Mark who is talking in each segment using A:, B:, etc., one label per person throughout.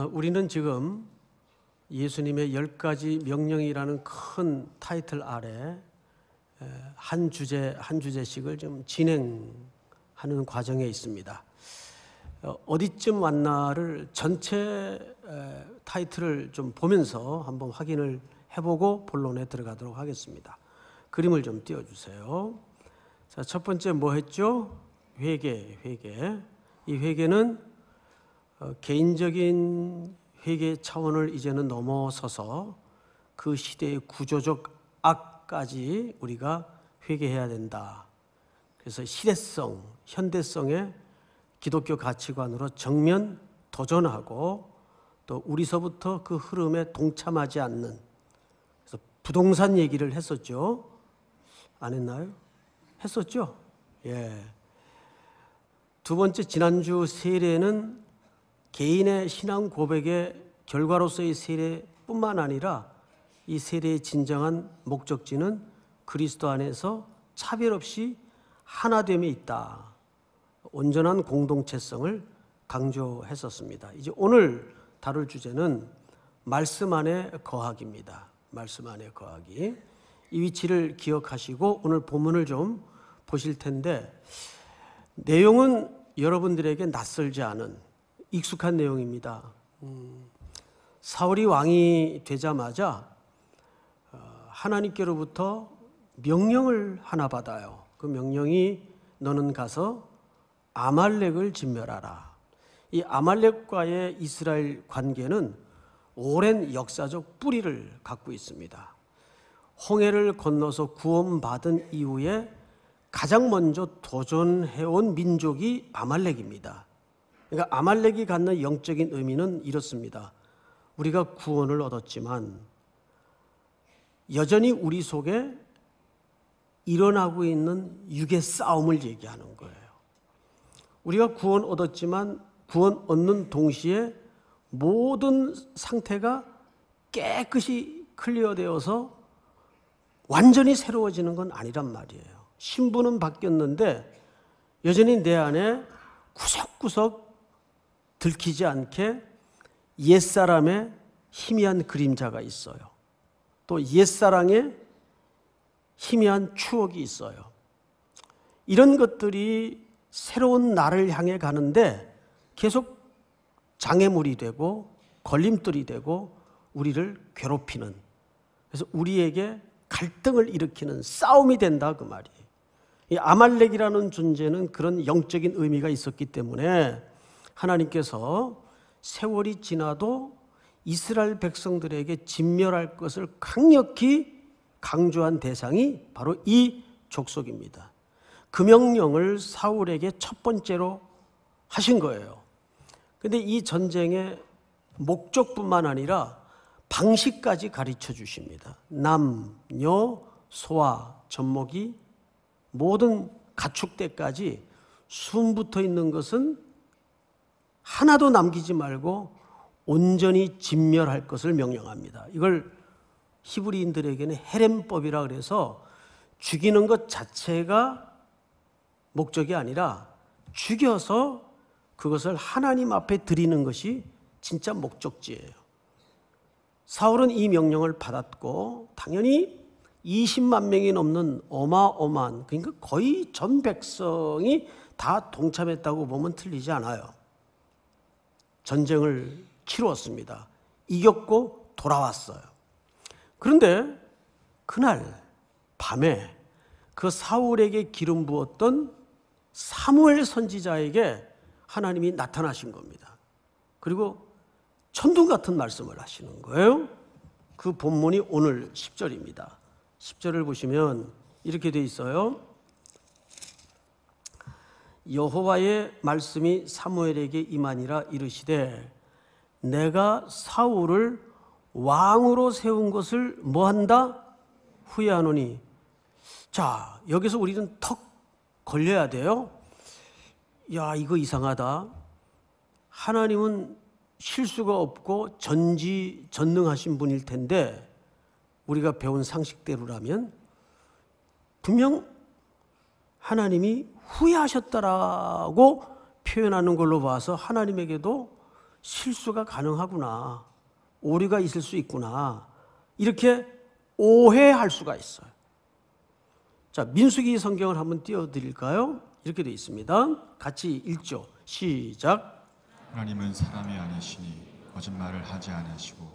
A: 아, 우리는 지금 예수님의 열 가지 명령이라는 큰 타이틀 아래 한 주제 한 주제씩을 좀 진행하는 과정에 있습니다. 어, 어디쯤 왔나를 전체 타이틀을 좀 보면서 한번 확인을 해보고 본론에 들어가도록 하겠습니다. 그림을 좀 띄워주세요. 자, 첫 번째 뭐 했죠? 회계, 회계. 이 회계는 어, 개인적인 회계 차원을 이제는 넘어서서 그 시대의 구조적 악까지 우리가 회개해야 된다. 그래서 시대성, 현대성의 기독교 가치관으로 정면 도전하고 또 우리서부터 그 흐름에 동참하지 않는 그래서 부동산 얘기를 했었죠. 안 했나요? 했었죠. 예. 두 번째 지난주 세례는 개인의 신앙 고백의 결과로서의 세례뿐만 아니라 이 세례의 진정한 목적지는 그리스도 안에서 차별 없이 하나됨에 있다. 온전한 공동체성을 강조했었습니다. 이제 오늘 다룰 주제는 말씀 안에 거하기입니다. 말씀 안에 거하기. 이 위치를 기억하시고 오늘 본문을 좀 보실 텐데 내용은 여러분들에게 낯설지 않은 익숙한 내용입니다. 음, 사울이 왕이 되자마자 어, 하나님께로부터 명령을 하나 받아요. 그 명령이 너는 가서 아말렉을 진멸하라. 이 아말렉과의 이스라엘 관계는 오랜 역사적 뿌리를 갖고 있습니다. 홍해를 건너서 구원받은 이후에 가장 먼저 도전해온 민족이 아말렉입니다. 그러니까 아말렉이 갖는 영적인 의미는 이렇습니다. 우리가 구원을 얻었지만 여전히 우리 속에 일어나고 있는 육의 싸움을 얘기하는 거예요. 우리가 구원 얻었지만 구원 얻는 동시에 모든 상태가 깨끗이 클리어되어서 완전히 새로워지는 건 아니란 말이에요. 신분은 바뀌었는데 여전히 내 안에 구석구석 들키지 않게 옛사람의 희미한 그림자가 있어요. 또 옛사랑의 희미한 추억이 있어요. 이런 것들이 새로운 나를 향해 가는데 계속 장애물이 되고 걸림돌이 되고 우리를 괴롭히는 그래서 우리에게 갈등을 일으키는 싸움이 된다 그 말이에요. 이 아말렉이라는 존재는 그런 영적인 의미가 있었기 때문에 하나님께서 세월이 지나도 이스라엘 백성들에게 진멸할 것을 강력히 강조한 대상이 바로 이 족속입니다. 그 명령을 사울에게 첫 번째로 하신 거예요. 근데 이 전쟁의 목적뿐만 아니라 방식까지 가르쳐 주십니다. 남, 녀, 소와 젖먹이 모든 가축대까지 숨 붙어 있는 것은 하나도 남기지 말고 온전히 진멸할 것을 명령합니다. 이걸 히브리인들에게는 헤렘법이라 그래서 죽이는 것 자체가 목적이 아니라 죽여서 그것을 하나님 앞에 드리는 것이 진짜 목적지예요. 사울은 이 명령을 받았고 당연히 20만 명이 넘는 어마어마한 그러니까 거의 전 백성이 다 동참했다고 보면 틀리지 않아요. 전쟁을 치루었습니다. 이겼고 돌아왔어요. 그런데 그날 밤에 그 사울에게 기름 부었던 사무엘 선지자에게 하나님이 나타나신 겁니다. 그리고 천둥 같은 말씀을 하시는 거예요. 그 본문이 오늘 10절입니다. 10절을 보시면 이렇게 돼 있어요. 여호와의 말씀이 사무엘에게 임하니라 이르시되 내가 사울을 왕으로 세운 것을 뭐한다? 후회하노니 자 여기서 우리는 턱 걸려야 돼요 야 이거 이상하다 하나님은 실수가 없고 전지 전능하신 분일 텐데 우리가 배운 상식대로라면 분명 하나님이 후회하셨다라고 표현하는 걸로 봐서 하나님에게도 실수가 가능하구나. 오류가 있을 수 있구나. 이렇게 오해할 수가 있어요. 자, 민수기 성경을 한번 띄워드릴까요? 이렇게 되어 있습니다. 같이
B: 읽죠. 시작. 하나님은 사람이 아니시니 거짓말을 하지 않으시고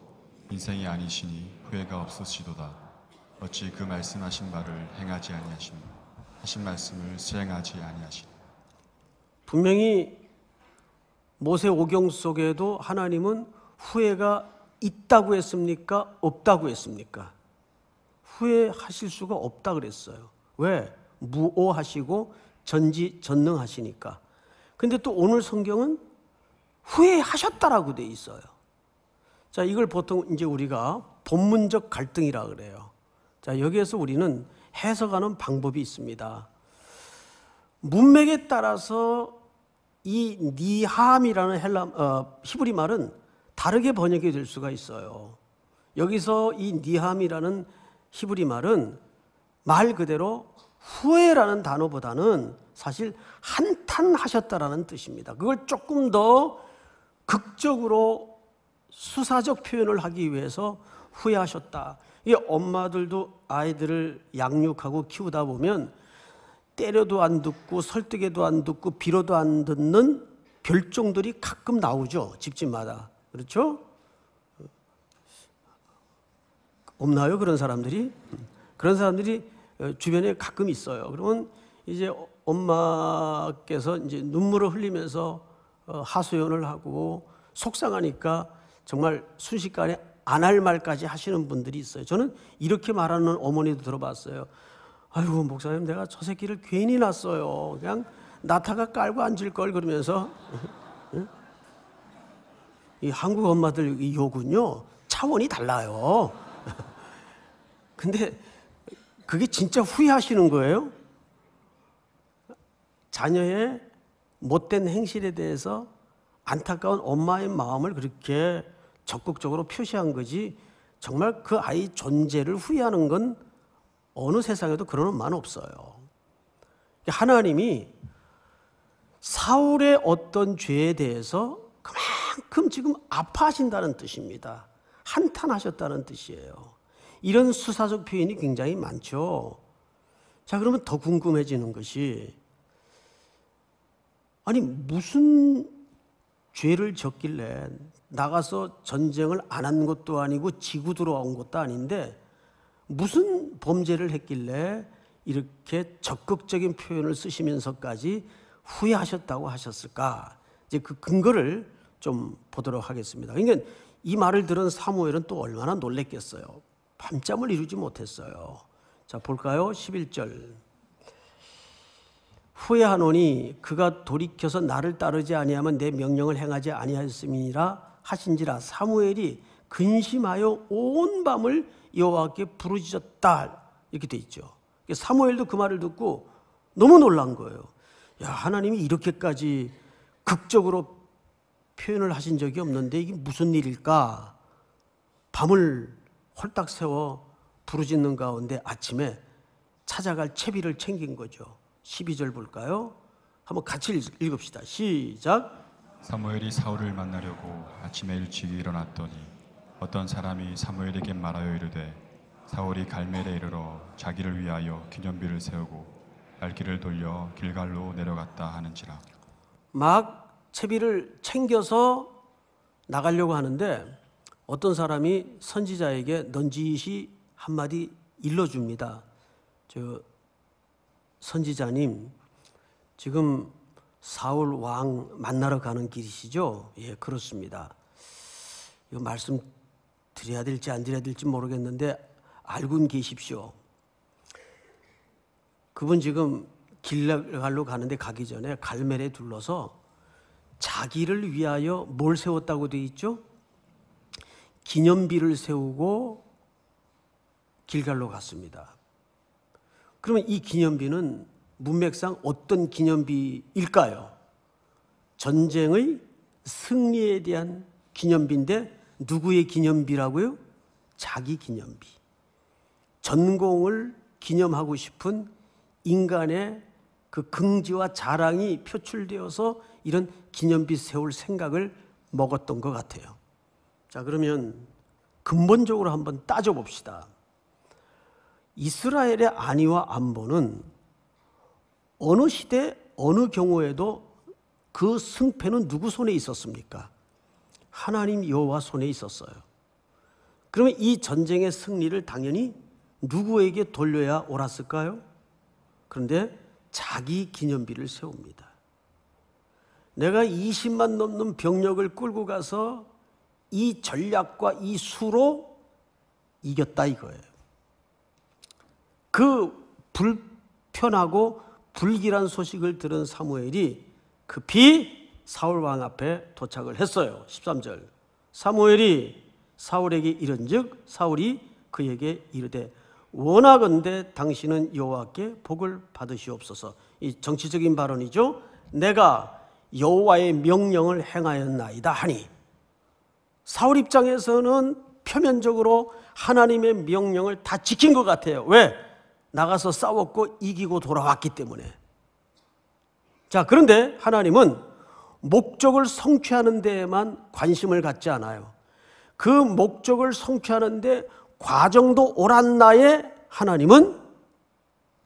B: 인생이 아니시니 후회가 없으시도다. 어찌 그 말씀하신 바를 행하지 아니하십니까? 하신 말씀을 수행하지 아니하시니
A: 분명히 모세 오경 속에도 하나님은 후회가 있다고 했습니까? 없다고 했습니까? 후회하실 수가 없다 그랬어요. 왜? 무오하시고 전지 전능하시니까. 근데 또 오늘 성경은 후회하셨다라고 돼 있어요. 자, 이걸 보통 이제 우리가 본문적 갈등이라 그래요. 자, 여기에서 우리는 해석하는 방법이 있습니다. 문맥에 따라서 이 니함이라는 헬라 어, 히브리 말은 다르게 번역이 될 수가 있어요. 여기서 이 니함이라는 히브리 말은 말 그대로 후회라는 단어보다는 사실 한탄하셨다라는 뜻입니다. 그걸 조금 더 극적으로 수사적 표현을 하기 위해서 후회하셨다. 이 엄마들도 아이들을 양육하고 키우다 보면 때려도 안 듣고 설득에도 안 듣고 빌어도 안 듣는 별종들이 가끔 나오죠. 집집마다. 그렇죠? 없나요? 그런 사람들이? 그런 사람들이 어, 주변에 가끔 있어요. 그러면 이제 엄마께서 이제 눈물을 흘리면서 어, 하소연을 하고 속상하니까 정말 순식간에 안할 말까지 하시는 분들이 있어요. 저는 이렇게 말하는 어머니도 들어봤어요. 아이고 목사님 내가 저 새끼를 괜히 낳았어요. 그냥 나타가 깔고 앉을 걸 그러면서 이 한국 엄마들 이 욕은요 차원이 달라요. 근데 그게 진짜 후회하시는 거예요. 자녀의 못된 행실에 대해서 안타까운 엄마의 마음을 그렇게 적극적으로 표시한 거지 정말 그 아이 존재를 후회하는 건 어느 세상에도 그런 엄만 없어요. 하나님이 사울의 어떤 죄에 대해서 그만큼 지금 아파하신다는 뜻입니다. 한탄하셨다는 뜻이에요. 이런 수사적 표현이 굉장히 많죠. 자, 그러면 더 궁금해지는 것이 아니, 무슨 죄를 졌길래 나가서 전쟁을 안 한 것도 아니고 지구 들어온 것도 아닌데 무슨 범죄를 했길래 이렇게 적극적인 표현을 쓰시면서까지 후회하셨다고 하셨을까? 이제 그 근거를 좀 보도록 하겠습니다. 그러니까 이 말을 들은 사무엘은 또 얼마나 놀랬겠어요. 밤잠을 이루지 못했어요. 자, 볼까요? 11절. 후회하노니 그가 돌이켜서 나를 따르지 아니하면 내 명령을 행하지 아니하였음이니라 하신지라 사무엘이 근심하여 온 밤을 여호와께 부르짖었다 이렇게 돼 있죠. 그러니까 사무엘도 그 말을 듣고 너무 놀란 거예요. 야 하나님이 이렇게까지 극적으로 표현을 하신 적이 없는데 이게 무슨 일일까? 밤을 홀딱 세워 부르짖는 가운데 아침에 찾아갈 채비를 챙긴 거죠. 12절 볼까요? 한번 같이 읽읍시다.
B: 시작. 사무엘이 사울을 만나려고 아침에 일찍 일어났더니 어떤 사람이 사무엘에게 말하여 이르되 사울이 갈멜에 이르러 자기를 위하여 기념비를 세우고 발길을 돌려 길갈로 내려갔다 하는지라
A: 막 채비를 챙겨서 나가려고 하는데 어떤 사람이 선지자에게 넌지시 한마디 일러줍니다. 저 선지자님 지금 사울 왕 만나러 가는 길이시죠? 예, 그렇습니다. 이거 말씀 드려야 될지 안 드려야 될지 모르겠는데 알고 계십시오. 그분 지금 길갈로 가는데 가기 전에 갈멜에 둘러서 자기를 위하여 뭘 세웠다고 돼 있죠? 기념비를 세우고 길갈로 갔습니다. 그러면 이 기념비는 문맥상 어떤 기념비일까요? 전쟁의 승리에 대한 기념비인데 누구의 기념비라고요? 자기 기념비. 전공을 기념하고 싶은 인간의 그 긍지와 자랑이 표출되어서 이런 기념비 세울 생각을 먹었던 것 같아요. 자, 그러면 근본적으로 한번 따져봅시다. 이스라엘의 안위와 안보는 어느 시대 어느 경우에도 그 승패는 누구 손에 있었습니까? 하나님 여호와 손에 있었어요. 그러면 이 전쟁의 승리를 당연히 누구에게 돌려야 옳았을까요? 그런데 자기 기념비를 세웁니다. 내가 20만 넘는 병력을 끌고 가서 이 전략과 이 수로 이겼다 이거예요. 그 불편하고 불길한 소식을 들은 사무엘이 급히 사울 왕 앞에 도착을 했어요. 13절. 사무엘이 사울에게 이른즉 사울이 그에게 이르되 원하건대 당신은 여호와께 복을 받으시옵소서. 이 정치적인 발언이죠. 내가 여호와의 명령을 행하였나이다 하니 사울 입장에서는 표면적으로 하나님의 명령을 다 지킨 것 같아요. 왜? 나가서 싸웠고 이기고 돌아왔기 때문에. 자, 그런데 하나님은 목적을 성취하는 데에만 관심을 갖지 않아요. 그 목적을 성취하는데 과정도 오란나에 하나님은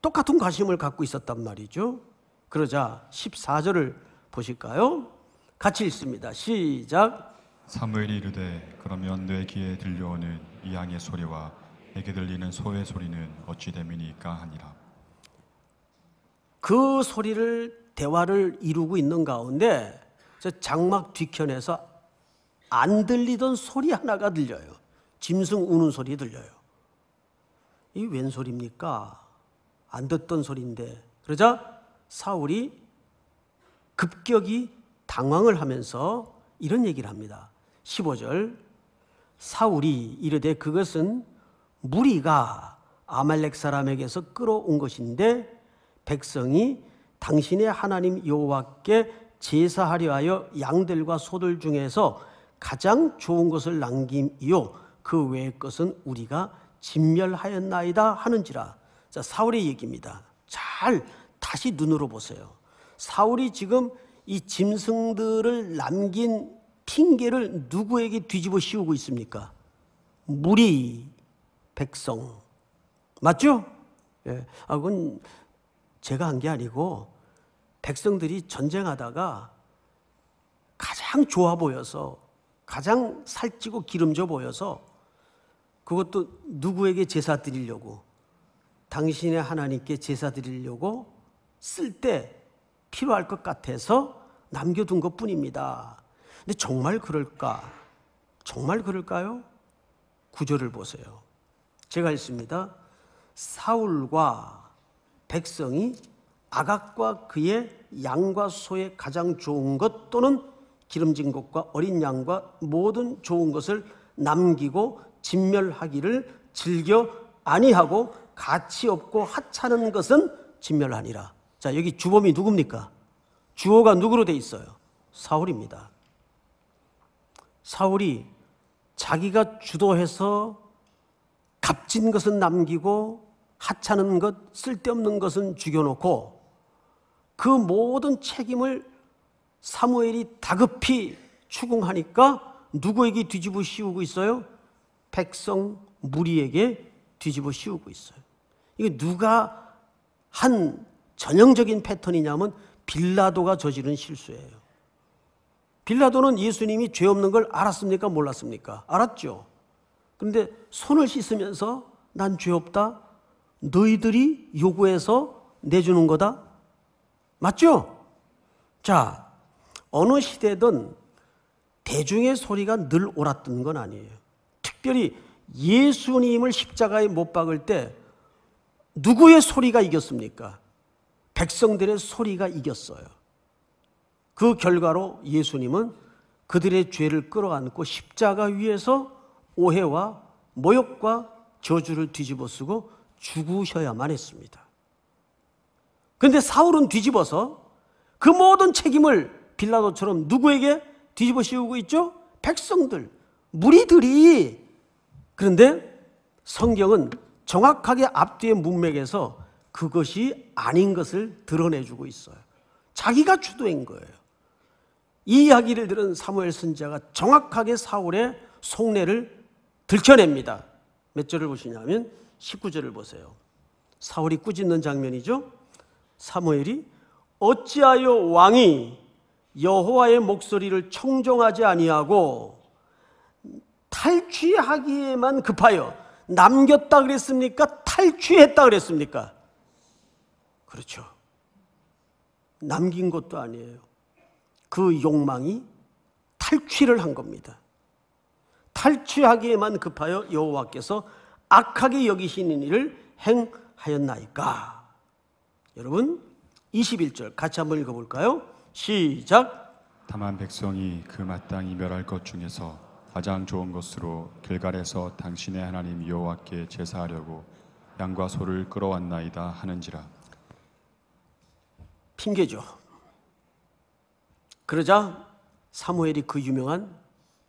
A: 똑같은 관심을 갖고 있었단 말이죠. 그러자 14절을
B: 보실까요? 같이 읽습니다. 시작. 사무엘이 이르되 그러면 내 귀에 들려오는 이 양의 소리와 내게 들리는 소의 소리는 어찌 됨이니까 하니라.
A: 그 소리를 대화를 이루고 있는 가운데 장막 뒤편에서 안 들리던 소리 하나가 들려요. 짐승 우는 소리 들려요. 이웬 소리입니까? 안 듣던 소리인데 그러자 사울이 급격히 당황을 하면서 이런 얘기를 합니다. 15절 사울이 이르되 그것은 무리가 아말렉 사람에게서 끌어온 것인데 백성이 당신의 하나님 여호와께 제사하려 하여 양들과 소들 중에서 가장 좋은 것을 남김이요 그 외의 것은 우리가 진멸하였나이다 하는지라. 자, 사울의 얘기입니다. 잘 다시 눈으로 보세요. 사울이 지금 이 짐승들을 남긴 핑계를 누구에게 뒤집어 씌우고 있습니까? 무리 백성. 맞죠? 예. 아, 그건 제가 한 게 아니고 백성들이 전쟁하다가 가장 좋아 보여서 가장 살찌고 기름져 보여서 그것도 누구에게 제사 드리려고 당신의 하나님께 제사 드리려고 쓸 때 필요할 것 같아서 남겨둔 것 뿐입니다. 근데 정말 그럴까? 정말 그럴까요? 구절을 보세요. 제가 했습니다. 사울과 백성이 아각과 그의 양과 소의 가장 좋은 것 또는 기름진 것과 어린 양과 모든 좋은 것을 남기고 진멸하기를 즐겨 아니하고 가치 없고 하찮은 것은 진멸하니라. 자, 여기 주범이 누굽니까? 주어가 누구로 돼 있어요? 사울입니다. 사울이 자기가 주도해서 값진 것은 남기고 하찮은 것, 쓸데없는 것은 죽여놓고 그 모든 책임을 사무엘이 다급히 추궁하니까 누구에게 뒤집어 씌우고 있어요? 백성 무리에게 뒤집어 씌우고 있어요. 이게 누가 한 전형적인 패턴이냐면 빌라도가 저지른 실수예요. 빌라도는 예수님이 죄 없는 걸 알았습니까? 몰랐습니까? 알았죠. 그런데 손을 씻으면서 난 죄 없다. 너희들이 요구해서 내주는 거다. 맞죠? 자, 어느 시대든 대중의 소리가 늘 옳았던 건 아니에요. 특별히 예수님을 십자가에 못 박을 때 누구의 소리가 이겼습니까? 백성들의 소리가 이겼어요. 그 결과로 예수님은 그들의 죄를 끌어안고 십자가 위에서 오해와 모욕과 저주를 뒤집어 쓰고 죽으셔야만 했습니다. 근데 사울은 뒤집어서 그 모든 책임을 빌라도처럼 누구에게 뒤집어 씌우고 있죠? 백성들, 무리들이. 그런데 성경은 정확하게 앞뒤의 문맥에서 그것이 아닌 것을 드러내주고 있어요. 자기가 주도인 거예요. 이 이야기를 들은 사무엘 선자가 정확하게 사울의 속내를 들켜냅니다. 몇 절을 보시냐면 19절을 보세요. 사울이 꾸짖는 장면이죠. 사무엘이 어찌하여 왕이 여호와의 목소리를 청종하지 아니하고 탈취하기에만 급하여 남겼다 그랬습니까? 탈취했다 그랬습니까? 그렇죠. 남긴 것도 아니에요. 그 욕망이 탈취를 한 겁니다. 탈취하기에만 급하여 여호와께서 악하게 여기시는 일을 행하였나이까. 여러분 21절 같이 한번 읽어볼까요? 시작.
B: 다만 백성이 그 마땅히 멸할 것 중에서 가장 좋은 것으로 길갈에서 당신의 하나님 여호와께 제사하려고 양과 소를 끌어왔나이다 하는지라.
A: 핑계죠. 그러자 사무엘이 그 유명한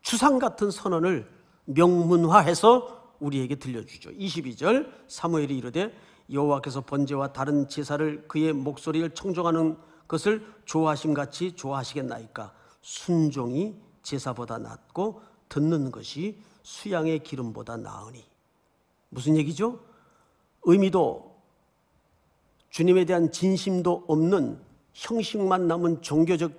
A: 추상 같은 선언을 명문화해서 우리에게 들려주죠. 22절 사무엘이 이르되 여호와께서 번제와 다른 제사를 그의 목소리를 청종하는 것을 좋아하심 같이 좋아하시겠나이까 순종이 제사보다 낫고 듣는 것이 수양의 기름보다 나으니 무슨 얘기죠? 의미도 주님에 대한 진심도 없는 형식만 남은 종교적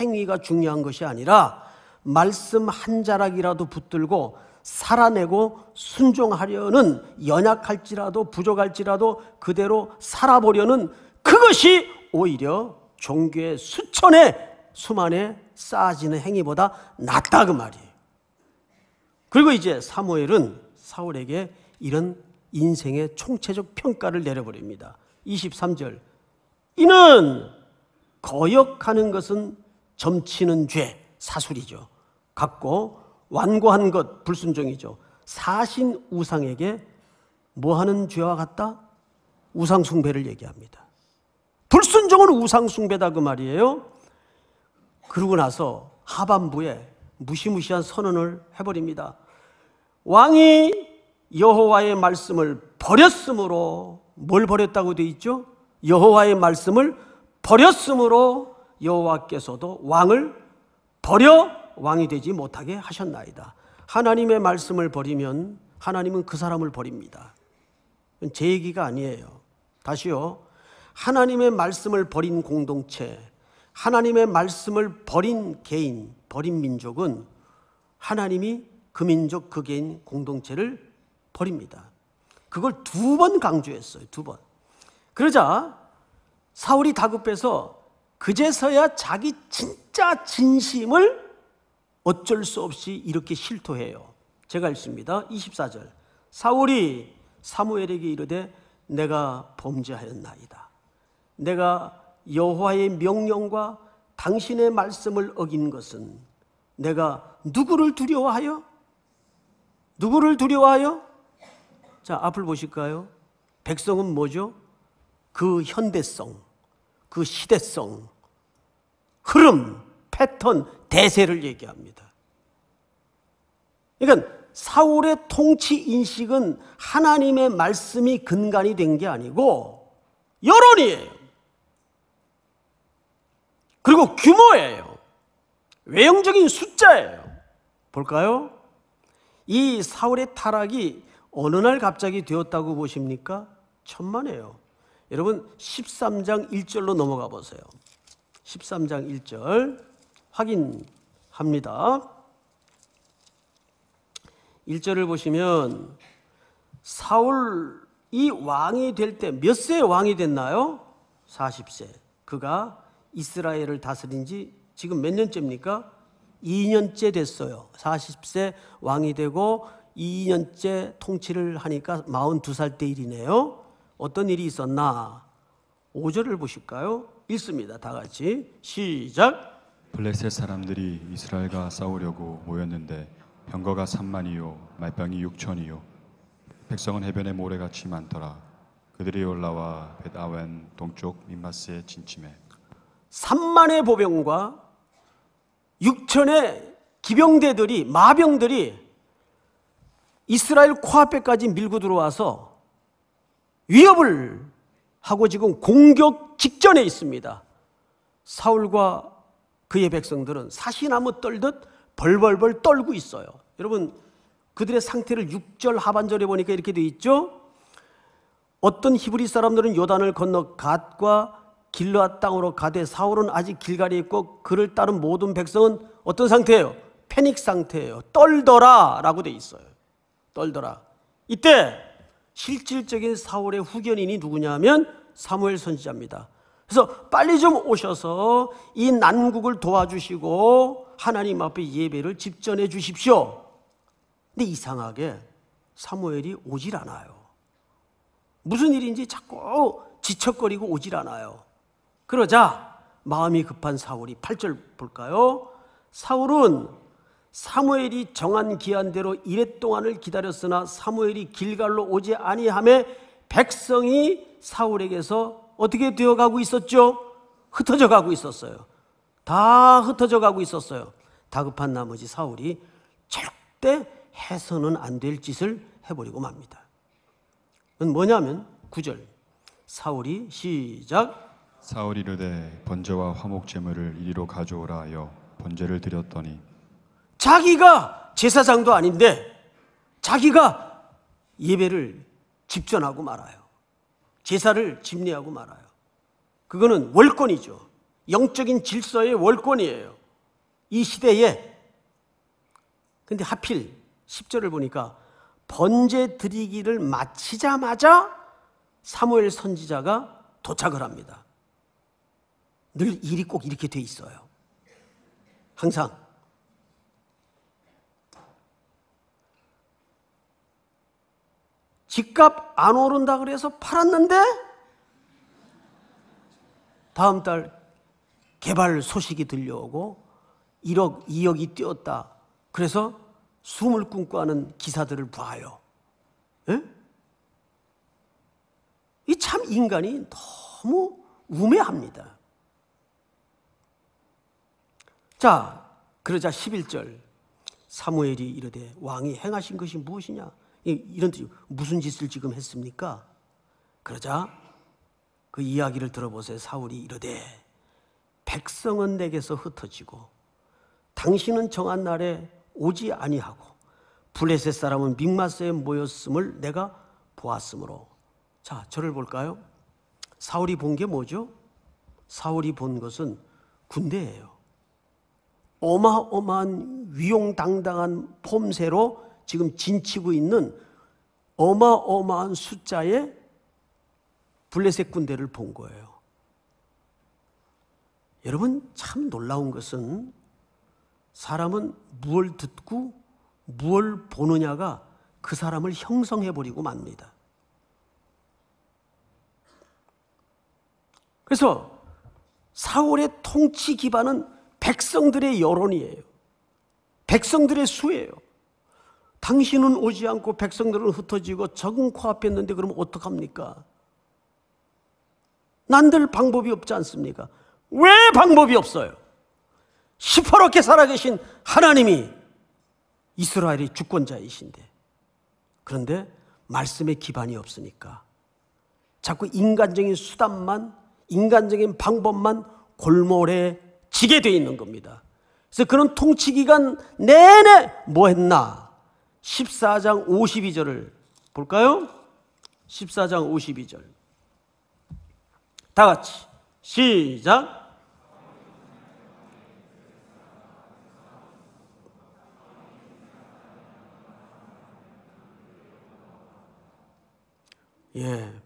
A: 행위가 중요한 것이 아니라 말씀 한 자락이라도 붙들고 살아내고 순종하려는 연약할지라도 부족할지라도 그대로 살아보려는 그것이 오히려 종교의 수천의 수만에 쌓아지는 행위보다 낫다 그 말이에요. 그리고 이제 사무엘은 사울에게 이런 인생의 총체적 평가를 내려버립니다. 23절. 이는 거역하는 것은 점치는 죄. 사술이죠. 갖고 완고한 것 불순종이죠. 사신 우상에게 뭐 하는 죄와 같다? 우상 숭배를 얘기합니다. 불순종은 우상 숭배다 그 말이에요. 그러고 나서 하반부에 무시무시한 선언을 해버립니다. 왕이 여호와의 말씀을 버렸으므로 뭘 버렸다고 돼 있죠? 여호와의 말씀을 버렸으므로 여호와께서도 왕을 버려 왕이 되지 못하게 하셨나이다. 하나님의 말씀을 버리면 하나님은 그 사람을 버립니다. 제 얘기가 아니에요. 다시요. 하나님의 말씀을 버린 공동체, 하나님의 말씀을 버린 개인, 버린 민족은 하나님이 그 민족, 그 개인 공동체를 버립니다. 그걸 두 번 강조했어요. 두 번. 그러자 사울이 다급해서 그제서야 자기 진짜 진심을 어쩔 수 없이 이렇게 실토해요. 제가 읽습니다. 24절. 사울이 사무엘에게 이르되 내가 범죄하였나이다. 내가 여호와의 명령과 당신의 말씀을 어긴 것은 내가 누구를 두려워하여? 누구를 두려워하여? 자, 앞을 보실까요? 백성은 뭐죠? 그 현대성. 그 시대성, 흐름, 패턴, 대세를 얘기합니다. 그러니까 사울의 통치 인식은 하나님의 말씀이 근간이 된 게 아니고 여론이에요. 그리고 규모예요. 외형적인 숫자예요. 볼까요? 이 사울의 타락이 어느 날 갑자기 되었다고 보십니까? 천만에요. 여러분 13장 1절로 넘어가 보세요. 13장 1절 확인합니다. 1절을 보시면 사울이 왕이 될 때 몇 세에 왕이 됐나요? 40세. 그가 이스라엘을 다스린 지 지금 몇 년째입니까? 2년째 됐어요. 40세 왕이 되고 2년째 통치를 하니까 42살 때 일이네요. 어떤 일이 있었나? 5절을 보실까요? 읽습니다. 다 같이. 시작.
B: 블레셋 사람들이 이스라엘과 싸우려고 모였는데 병거가 3만이요 말병이 6천이요 백성은 해변에 모래같이 많더라. 그들이 올라와 벳아웬 동쪽 민마스에 진침해
A: 3만의 보병과 6천의 기병대들이 마병들이 이스라엘 코앞에까지 밀고 들어와서 위협을 하고 지금 공격 직전에 있습니다. 사울과 그의 백성들은 사시나무 떨듯 벌벌벌 떨고 있어요. 여러분, 그들의 상태를 6절 하반절에 보니까 이렇게 돼 있죠? 어떤 히브리 사람들은 요단을 건너 갓과 길르 땅으로 가되 사울은 아직 길가에 있고 그를 따른 모든 백성은 어떤 상태예요? 패닉 상태예요. 떨더라라고 돼 있어요. 떨더라. 이때 실질적인 사울의 후견인이 누구냐면 사무엘 선지자입니다. 그래서 빨리 좀 오셔서 이 난국을 도와주시고 하나님 앞에 예배를 집전해 주십시오. 근데 이상하게 사무엘이 오질 않아요. 무슨 일인지 자꾸 지척거리고 오질 않아요. 그러자 마음이 급한 사울이 8절 볼까요? 사울은 사무엘이 정한 기한대로 이랫 동안을 기다렸으나 사무엘이 길갈로 오지 아니함에 백성이 사울에게서 어떻게 되어가고 있었죠? 흩어져 가고 있었어요. 다 흩어져 가고 있었어요. 다급한 나머지 사울이 절대 해서는 안 될 짓을 해버리고 맙니다. 그건 뭐냐면 구절
B: 사울이 시작 사울이 르되 번제와 화목 제물을 이리로 가져오라 하여 번제를 드렸더니 자기가 제사장도 아닌데
A: 자기가 예배를 집전하고 말아요. 제사를 집례하고 말아요. 그거는 월권이죠. 영적인 질서의 월권이에요. 이 시대에. 근데 하필 10절을 보니까 번제 드리기를 마치자마자 사무엘 선지자가 도착을 합니다. 늘 일이 꼭 이렇게 돼 있어요. 항상 집값 안 오른다 그래서 팔았는데 다음 달 개발 소식이 들려오고 1억, 2억이 뛰었다. 그래서 숨을 꿈꾸하는 기사들을 봐요. 예? 이 참 인간이 너무 우매합니다. 자, 그러자 11절 사무엘이 이르되 왕이 행하신 것이 무엇이냐? 이런 무슨 짓을 지금 했습니까? 그러자 그 이야기를 들어보세요. 사울이 이르되 백성은 내게서 흩어지고 당신은 정한 날에 오지 아니하고 블레셋 사람은 믹마스에 모였음을 내가 보았으므로 자 저를 볼까요? 사울이 본 게 뭐죠? 사울이 본 것은 군대예요. 어마어마한 위용당당한 폼새로 지금 진치고 있는 어마어마한 숫자의 블레셋 군대를 본 거예요. 여러분 참 놀라운 것은 사람은 무얼 듣고 무얼 보느냐가 그 사람을 형성해 버리고 맙니다. 그래서 사울의 통치 기반은 백성들의 여론이에요. 백성들의 수예요. 당신은 오지 않고 백성들은 흩어지고 적은 코앞에 있는데 그럼 어떡합니까? 난들 방법이 없지 않습니까? 왜 방법이 없어요? 시퍼렇게 살아계신 하나님이 이스라엘의 주권자이신데 그런데 말씀의 기반이 없으니까 자꾸 인간적인 수단만 인간적인 방법만 골몰해 지게 돼 있는 겁니다. 그래서 그런 통치 기간 내내 뭐 했나? 14장 52절을 볼까요? 14장 52절. 다 같이 시작. 예.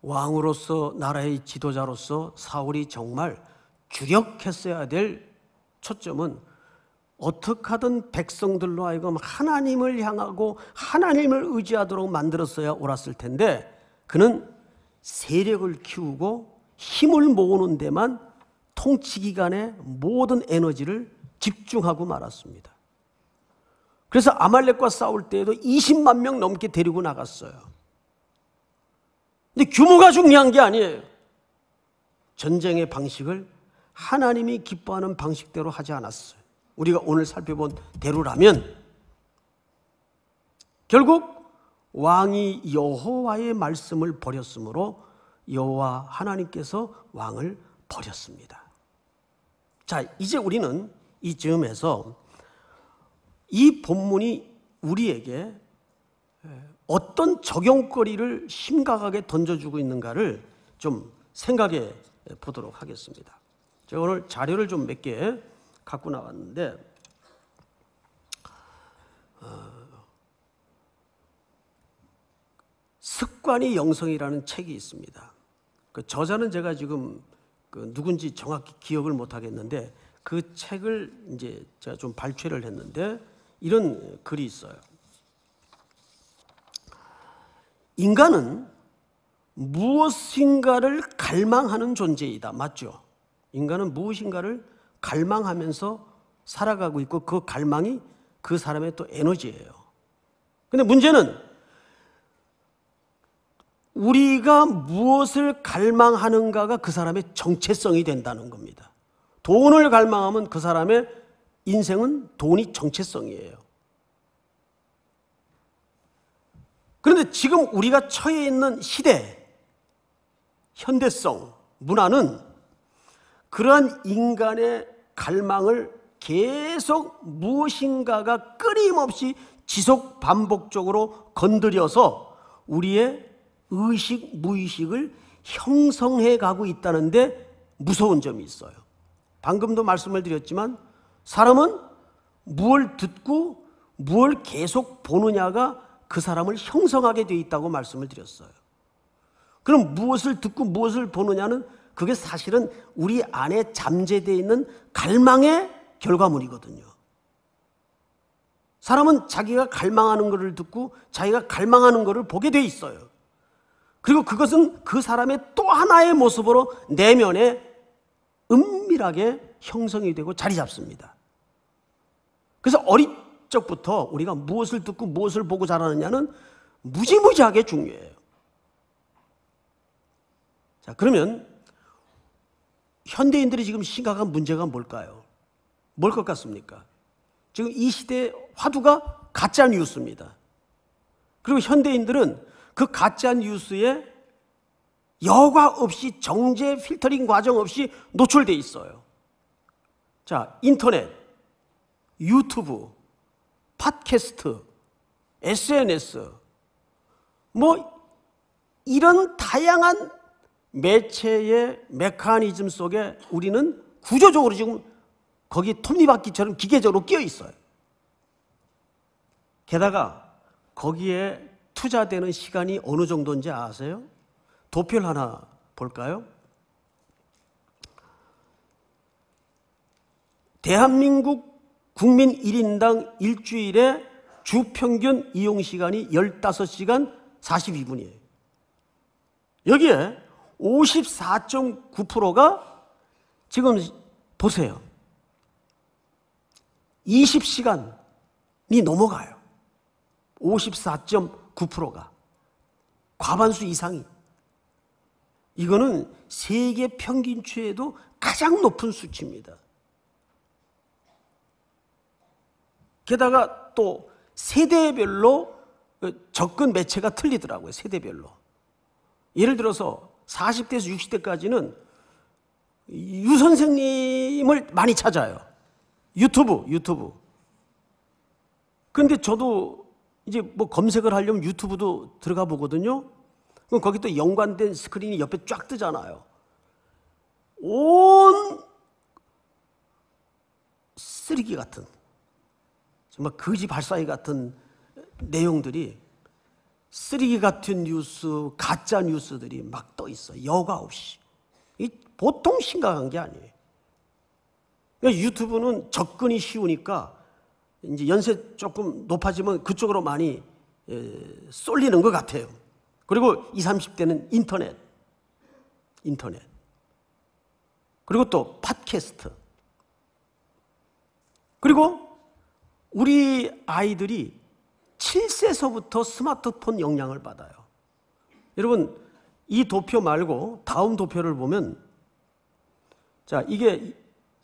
A: 왕으로서 나라의 지도자로서 사울이 정말 주력했어야 될 초점은 어떻게 하든 백성들로 하여금 하나님을 향하고 하나님을 의지하도록 만들었어야 옳았을 텐데 그는 세력을 키우고 힘을 모으는 데만 통치 기간의 모든 에너지를 집중하고 말았습니다. 그래서 아말렉과 싸울 때에도 20만 명 넘게 데리고 나갔어요. 근데 규모가 중요한 게 아니에요. 전쟁의 방식을 하나님이 기뻐하는 방식대로 하지 않았어요. 우리가 오늘 살펴본 대로라면 결국 왕이 여호와의 말씀을 버렸으므로 여호와 하나님께서 왕을 버렸습니다. 자, 이제 우리는 이 즈음에서 이 본문이 우리에게 어떤 적용거리를 심각하게 던져주고 있는가를 좀 생각해 보도록 하겠습니다. 제가 오늘 자료를 좀몇개 갖고 나왔는데 어, 습관이 영성이라는 책이 있습니다. 그 저자는 제가 지금 그 누군지 정확히 기억을 못 하겠는데 그 책을 이제 제가 좀 발췌를 했는데 이런 글이 있어요. 인간은 무엇인가를 갈망하는 존재이다. 맞죠? 인간은 무엇인가를 갈망하면서 살아가고 있고 그 갈망이 그 사람의 또 에너지예요. 근데 문제는 우리가 무엇을 갈망하는가가 그 사람의 정체성이 된다는 겁니다. 돈을 갈망하면 그 사람의 인생은 돈이 정체성이에요. 그런데 지금 우리가 처해 있는 시대, 현대성, 문화는 그러한 인간의 갈망을 계속 무엇인가가 끊임없이 지속 반복적으로 건드려서 우리의 의식, 무의식을 형성해 가고 있다는데 무서운 점이 있어요. 방금도 말씀을 드렸지만 사람은 무엇 듣고 무엇 계속 보느냐가 그 사람을 형성하게 되어 있다고 말씀을 드렸어요. 그럼 무엇을 듣고 무엇을 보느냐는 그게 사실은 우리 안에 잠재되어 있는 갈망의 결과물이거든요. 사람은 자기가 갈망하는 것을 듣고 자기가 갈망하는 것을 보게 돼 있어요. 그리고 그것은 그 사람의 또 하나의 모습으로 내면에 은밀하게 형성이 되고 자리 잡습니다. 그래서 어릴 적부터 우리가 무엇을 듣고 무엇을 보고 자라느냐는 무지무지하게 중요해요. 자, 그러면 현대인들이 지금 심각한 문제가 뭘까요? 뭘 것 같습니까? 지금 이 시대의 화두가 가짜 뉴스입니다. 그리고 현대인들은 그 가짜 뉴스에 여과 없이 정제 필터링 과정 없이 노출돼 있어요. 자, 인터넷, 유튜브, 팟캐스트, SNS 뭐 이런 다양한 매체의 메커니즘 속에 우리는 구조적으로 지금 거기 톱니바퀴처럼 기계적으로 끼어 있어요. 게다가 거기에 투자되는 시간이 어느 정도인지 아세요? 도표를 하나 볼까요? 대한민국 국민 1인당 일주일에 주평균 이용시간이 15시간 42분이에요. 여기에 54.9%가 지금 보세요. 20시간이 넘어가요. 54.9%가. 과반수 이상이. 이거는 세계 평균치에도 가장 높은 수치입니다. 게다가 또 세대별로 접근 매체가 틀리더라고요. 세대별로. 예를 들어서 40대에서 60대까지는 유 선생님을 많이 찾아요. 유튜브, 유튜브. 그런데 저도 이제 뭐 검색을 하려면 유튜브도 들어가 보거든요. 그럼 거기 또 연관된 스크린이 옆에 쫙 뜨잖아요. 온 쓰레기 같은 정말 거지 발사기 같은 내용들이 쓰레기 같은 뉴스, 가짜 뉴스들이 막 떠 있어. 여과 없이. 이 보통 심각한 게 아니에요. 그러니까 유튜브는 접근이 쉬우니까 이제 연세 조금 높아지면 그쪽으로 많이 쏠리는 것 같아요. 그리고 20, 30대는 인터넷. 인터넷. 그리고 또 팟캐스트. 그리고 우리 아이들이 7세서부터 스마트폰 영향을 받아요. 여러분, 이 도표 말고 다음 도표를 보면 자, 이게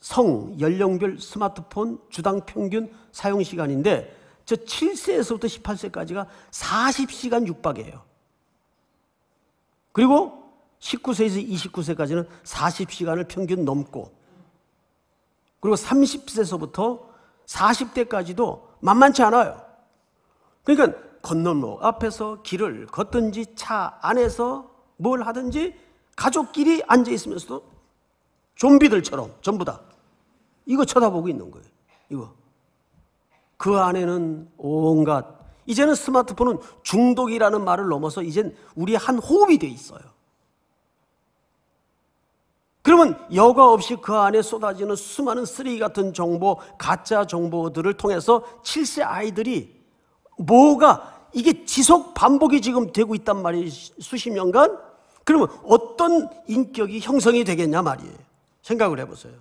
A: 성, 연령별 스마트폰 주당 평균 사용 시간인데 저 7세에서부터 18세까지가 40시간 육박이에요. 그리고 19세에서 29세까지는 40시간을 평균 넘고 그리고 30세서부터 40대까지도 만만치 않아요. 그러니까 건널목 앞에서 길을 걷든지 차 안에서 뭘 하든지 가족끼리 앉아 있으면서도 좀비들처럼 전부 다 이거 쳐다보고 있는 거예요. 이거. 그 안에는 온갖 이제는 스마트폰은 중독이라는 말을 넘어서 이젠 우리 한 호흡이 돼 있어요. 그러면 여과 없이 그 안에 쏟아지는 수많은 쓰레기 같은 정보, 가짜 정보들을 통해서 7세 아이들이 뭐가 이게 지속 반복이 지금 되고 있단 말이에요. 수십 년간. 그러면 어떤 인격이 형성이 되겠냐 말이에요. 생각을 해보세요.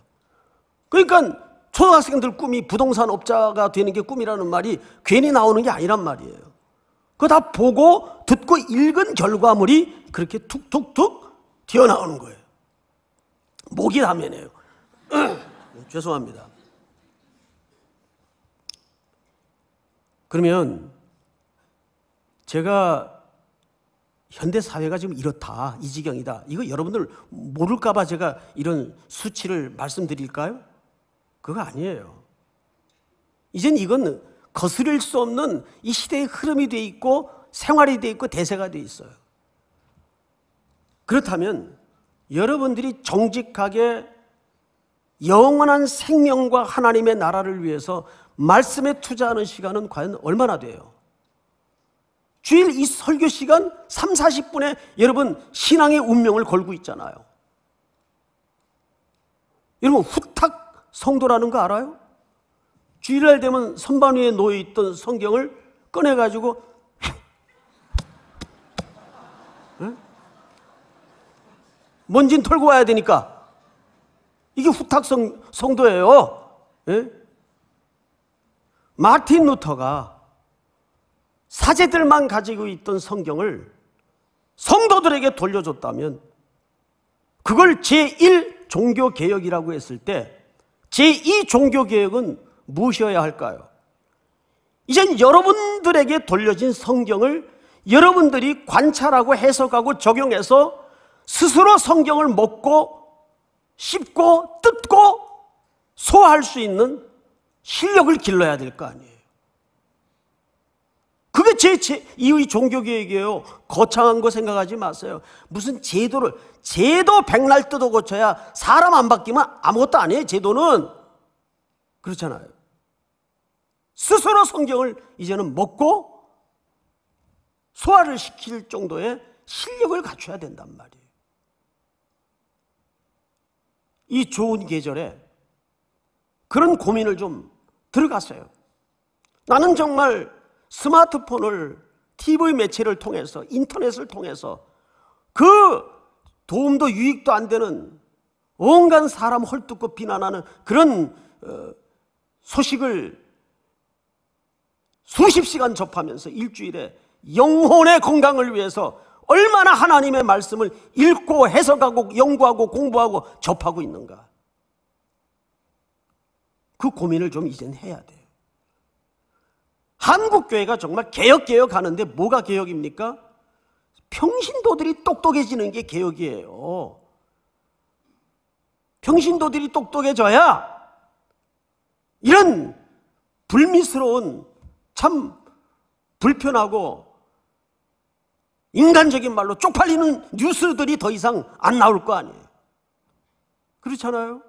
A: 그러니까 초등학생들 꿈이 부동산 업자가 되는 게 꿈이라는 말이 괜히 나오는 게 아니란 말이에요. 그거 다 보고 듣고 읽은 결과물이 그렇게 툭툭툭 튀어나오는 거예요. 목이 다에네요 죄송합니다. 그러면 제가 현대 사회가 지금 이렇다, 이 지경이다. 이거 여러분들 모를까봐 제가 이런 수치를 말씀드릴까요? 그거 아니에요. 이젠 이건 거스릴 수 없는 이 시대의 흐름이 돼 있고 생활이 돼 있고 대세가 돼 있어요. 그렇다면 여러분들이 정직하게 영원한 생명과 하나님의 나라를 위해서 말씀에 투자하는 시간은 과연 얼마나 돼요? 주일 이 설교 시간 3, 40분에 여러분 신앙의 운명을 걸고 있잖아요. 여러분 후탁 성도라는 거 알아요? 주일날 되면 선반 위에 놓여 있던 성경을 꺼내 가지고 먼진 털고 와야 되니까 이게 후탁 성, 도예요 에? 마틴 루터가 사제들만 가지고 있던 성경을 성도들에게 돌려줬다면 그걸 제1 종교개혁이라고 했을 때 제2 종교개혁은 무엇이어야 할까요? 이젠 여러분들에게 돌려진 성경을 여러분들이 관찰하고 해석하고 적용해서 스스로 성경을 먹고 씹고 뜯고 소화할 수 있는 실력을 길러야 될 거 아니에요. 그게 제, 제 이의 종교교육이에요. 거창한 거 생각하지 마세요. 무슨 제도를 제도 백날 뜯어 고쳐야 사람 안 바뀌면 아무것도 아니에요. 제도는 그렇잖아요. 스스로 성경을 이제는 먹고 소화를 시킬 정도의 실력을 갖춰야 된단 말이에요. 이 좋은 계절에 그런 고민을 좀 들어갔어요. 나는 정말 스마트폰을 TV 매체를 통해서 인터넷을 통해서 그 도움도 유익도 안 되는 온갖 사람 헐뜯고 비난하는 그런 어, 소식을 수십 시간 접하면서 일주일에 영혼의 건강을 위해서 얼마나 하나님의 말씀을 읽고 해석하고 연구하고 공부하고 접하고 있는가. 그 고민을 좀 이젠 해야 돼요. 한국 교회가 정말 개혁 개혁 하는데 뭐가 개혁입니까? 평신도들이 똑똑해지는 게 개혁이에요. 평신도들이 똑똑해져야 이런 불미스러운 참 불편하고 인간적인 말로 쪽팔리는 뉴스들이 더 이상 안 나올 거 아니에요. 그렇잖아요.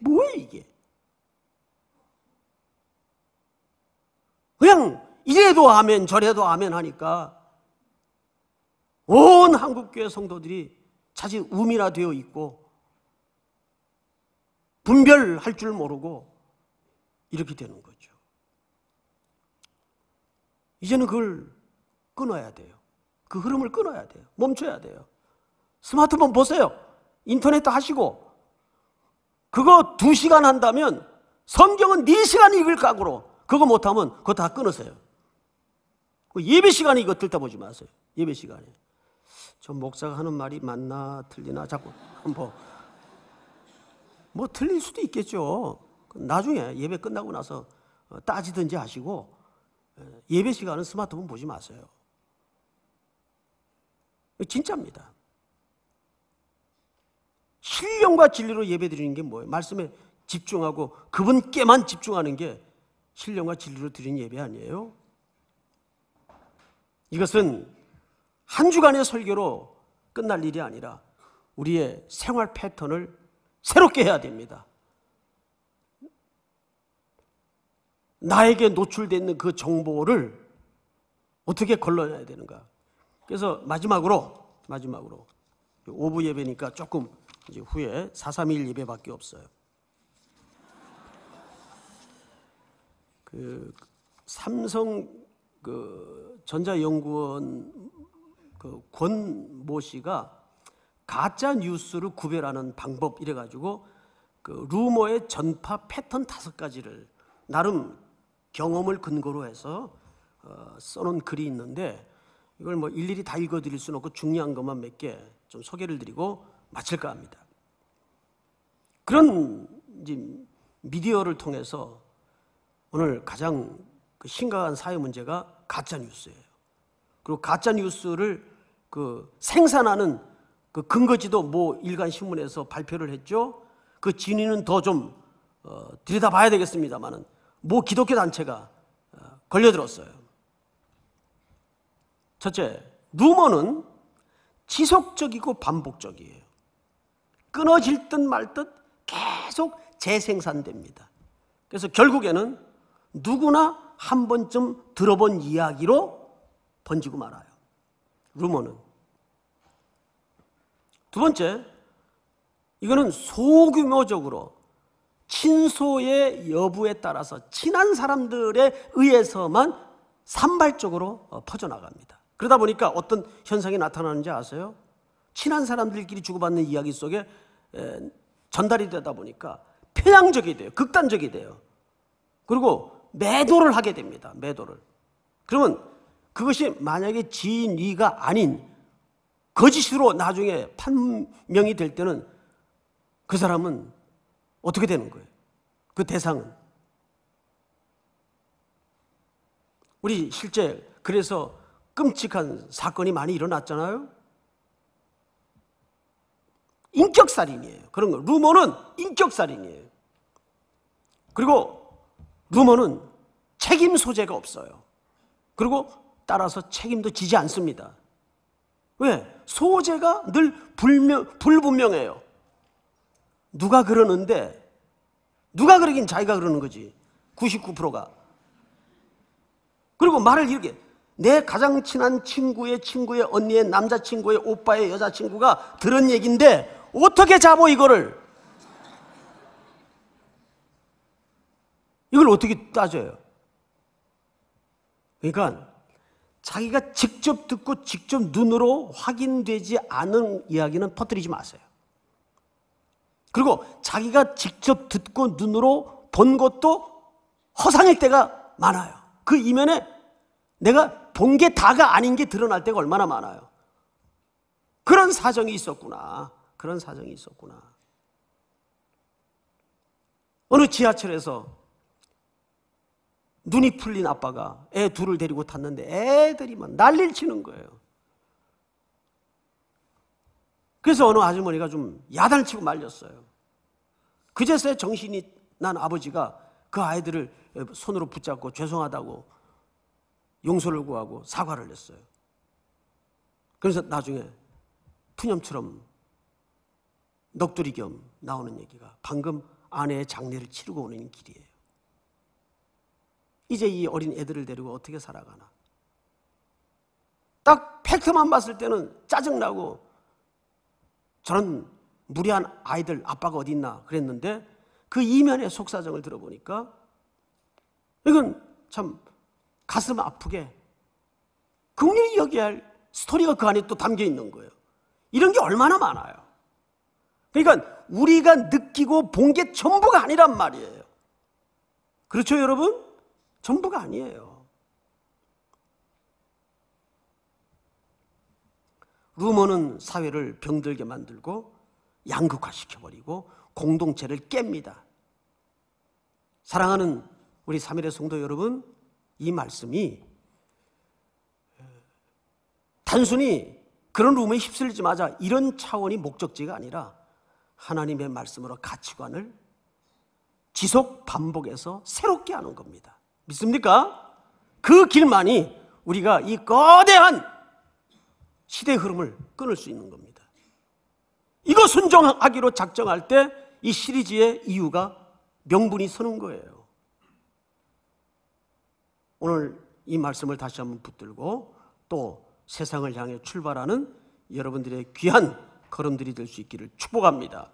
A: 뭐야 이게? 그냥 이래도 아멘 저래도 아멘 하니까 온 한국교회 성도들이 자칫 우미라 되어 있고 분별할 줄 모르고 이렇게 되는 거죠. 이제는 그걸 끊어야 돼요. 그 흐름을 끊어야 돼요. 멈춰야 돼요. 스마트폰 보세요. 인터넷도 하시고 그거 두시간 한다면 성경은 네시간 읽을 각으로 그거 못하면 그거 다 끊으세요. 그 예배 시간에 이거 들다 보지 마세요. 예배 시간에. 저 목사가 하는 말이 맞나 틀리나 자꾸 뭐, 뭐 틀릴 수도 있겠죠. 그 나중에 예배 끝나고 나서 어, 따지든지 하시고 예, 예배 시간은 스마트폰 보지 마세요. 진짜입니다. 신령과 진리로 예배 드리는 게 뭐예요? 말씀에 집중하고 그분께만 집중하는 게 신령과 진리로 드린 예배 아니에요? 이것은 한 주간의 설교로 끝날 일이 아니라 우리의 생활 패턴을 새롭게 해야 됩니다. 나에게 노출되 있는 그 정보를 어떻게 걸러야 되는가. 그래서 마지막으로, 마지막으로, 오부 예배니까 조금 이제 후에 431 예배밖에 없어요. 그 삼성 그 전자연구원 그 권모 씨가 가짜 뉴스를 구별하는 방법 이래 가지고 그 루머의 전파 패턴 다섯 가지를 나름 경험을 근거로 해서 어, 써놓은 글이 있는데 이걸 뭐 일일이 다 읽어드릴 수는 없고 중요한 것만 몇 개 좀 소개를 드리고 마칠까 합니다. 그런 이제 미디어를 통해서 오늘 가장 그 심각한 사회 문제가 가짜 뉴스예요. 그리고 가짜 뉴스를 그 생산하는 그 근거지도 뭐 일간 신문에서 발표를 했죠. 그 진위는 더좀 어, 들여다봐야 되겠습니다만은 뭐 기독교 단체가 어, 걸려들었어요. 첫째, 루머는 지속적이고 반복적이에요. 끊어질 듯 말 듯 계속 재생산됩니다. 그래서 결국에는 누구나 한 번쯤 들어본 이야기로 번지고 말아요. 루머는. 두 번째, 이거는 소규모적으로 친소의 여부에 따라서 친한 사람들에 의해서만 산발적으로 어, 퍼져나갑니다. 그러다 보니까 어떤 현상이 나타나는지 아세요? 친한 사람들끼리 주고받는 이야기 속에 전달이 되다 보니까 편향적이 돼요. 극단적이 돼요. 그리고 매도를 하게 됩니다. 매도를. 그러면 그것이 만약에 진위가 아닌 거짓으로 나중에 판명이 될 때는 그 사람은 어떻게 되는 거예요? 그 대상은. 우리 실제 그래서 끔찍한 사건이 많이 일어났잖아요. 인격살인이에요. 그런 거. 루머는 인격살인이에요. 그리고 루머는 책임 소재가 없어요. 그리고 따라서 책임도 지지 않습니다. 왜? 소재가 늘 불명, 불분명해요. 누가 그러는데, 누가 그러긴 자기가 그러는 거지. 99%가. 그리고 말을 이렇게, 내 가장 친한 친구의 친구의 언니의 남자친구의 오빠의 여자친구가 들은 얘기인데, 어떻게 잡어 이거를? 이걸 어떻게 따져요? 그러니까 자기가 직접 듣고 직접 눈으로 확인되지 않은 이야기는 퍼뜨리지 마세요. 그리고 자기가 직접 듣고 눈으로 본 것도 허상일 때가 많아요. 그 이면에 내가 본 게 다가 아닌 게 드러날 때가 얼마나 많아요. 그런 사정이 있었구나. 그런 사정이 있었구나. 어느 지하철에서 눈이 풀린 아빠가 애 둘을 데리고 탔는데 애들이 막 난리를 치는 거예요. 그래서 어느 아주머니가 좀 야단을 치고 말렸어요. 그제서야 정신이 난 아버지가 그 아이들을 손으로 붙잡고 죄송하다고 용서를 구하고 사과를 했어요. 그래서 나중에 푸념처럼 넋두리 겸 나오는 얘기가 방금 아내의 장례를 치르고 오는 길이에요. 이제 이 어린 애들을 데리고 어떻게 살아가나. 딱 팩트만 봤을 때는 짜증나고 저런 무리한 아이들 아빠가 어디 있나 그랬는데 그 이면의 속사정을 들어보니까 이건 참 가슴 아프게 긍휼히 여겨할 스토리가 그 안에 또 담겨 있는 거예요. 이런 게 얼마나 많아요. 그러니까 우리가 느끼고 본 게 전부가 아니란 말이에요. 그렇죠, 여러분? 전부가 아니에요. 루머는 사회를 병들게 만들고 양극화시켜버리고 공동체를 깹니다. 사랑하는 우리 3일의 성도 여러분, 이 말씀이 단순히 그런 루머에 휩쓸리지 마자 이런 차원이 목적지가 아니라 하나님의 말씀으로 가치관을 지속 반복해서 새롭게 하는 겁니다. 믿습니까? 그 길만이 우리가 이 거대한 시대 흐름을 끊을 수 있는 겁니다. 이거 순종하기로 작정할 때 이 시리즈의 이유가 명분이 서는 거예요. 오늘 이 말씀을 다시 한번 붙들고 또 세상을 향해 출발하는 여러분들의 귀한 걸음들이 될 수 있기를 축복합니다.